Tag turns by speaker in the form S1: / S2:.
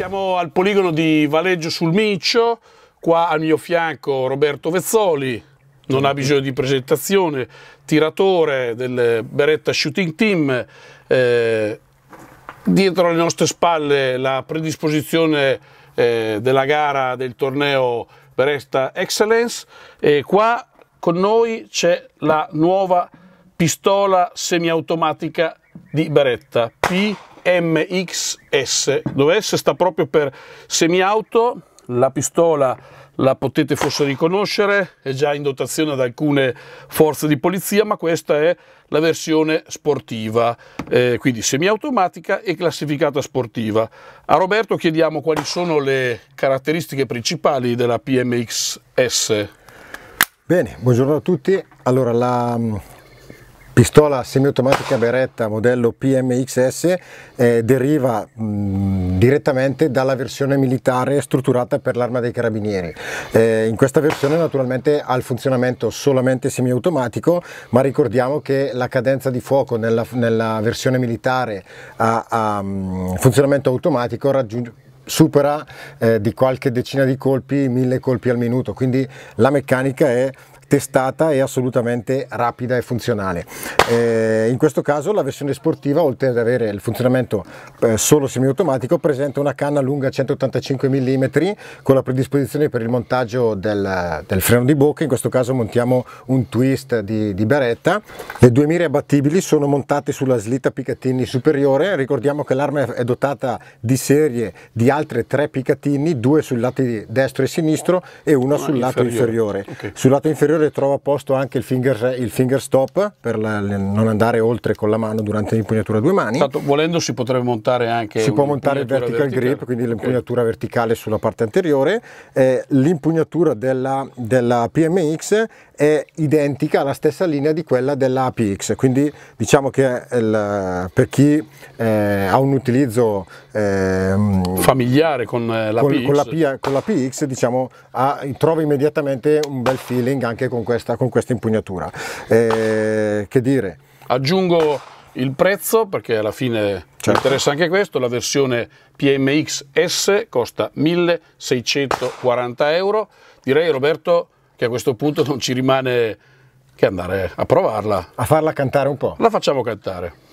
S1: Siamo al poligono di Valeggio sul Mincio, qua al mio fianco Roberto Vezzoli, non ha bisogno di presentazione, tiratore del Beretta Shooting Team, eh, dietro alle nostre spalle la predisposizione eh, della gara del torneo Beretta Excellence e qua con noi c'è la nuova pistola semiautomatica di Beretta P MXS, dove S sta proprio per semiauto, la pistola la potete forse riconoscere, è già in dotazione ad alcune forze di polizia, ma questa è la versione sportiva, eh, quindi semiautomatica e classificata sportiva. A Roberto chiediamo quali sono le caratteristiche principali della PMXS.
S2: Bene, buongiorno a tutti. Allora, la, pistola semiautomatica Beretta modello PMXS eh, deriva mh, direttamente dalla versione militare strutturata per l'arma dei carabinieri. Eh, in questa versione naturalmente ha il funzionamento solamente semiautomatico, ma ricordiamo che la cadenza di fuoco nella, nella versione militare a, a funzionamento automatico raggiunge supera eh, di qualche decina di colpi, mille colpi al minuto, quindi la meccanica è testata e assolutamente rapida e funzionale. Eh, in questo caso la versione sportiva, oltre ad avere il funzionamento eh, solo semiautomatico, presenta una canna lunga 185 mm con la predisposizione per il montaggio del, del freno di bocca, in questo caso montiamo un twist di, di beretta. Le due mire abbattibili sono montate sulla slitta Picatinny superiore, ricordiamo che l'arma è dotata di serie di altre tre Picatinny, due sul lato destro e sinistro e una ah, sul lato inferiore. inferiore. Okay. Sul lato inferiore correre a posto anche il finger, il finger stop per la, non andare oltre con la mano durante l'impugnatura a due mani. Tanto,
S1: volendo si potrebbe montare anche... Si può montare il vertical, verticale. grip,
S2: quindi okay. l'impugnatura verticale sulla parte anteriore. Eh, l'impugnatura della, della PMX è identica alla stessa linea di quella della APX, quindi diciamo che eh, il, per chi eh, ha un utilizzo eh, familiare con eh, la, con, PX. Con la, con la PX diciamo, ha, trova immediatamente un bel feeling anche con questa, con questa impugnatura. Eh, che dire?
S1: Aggiungo il prezzo perché alla fine certo. interessa anche questo, la versione PMX S costa 1640 euro, direi Roberto che a questo punto non ci rimane che andare a provarla. A
S2: farla cantare un
S1: po'. La facciamo cantare.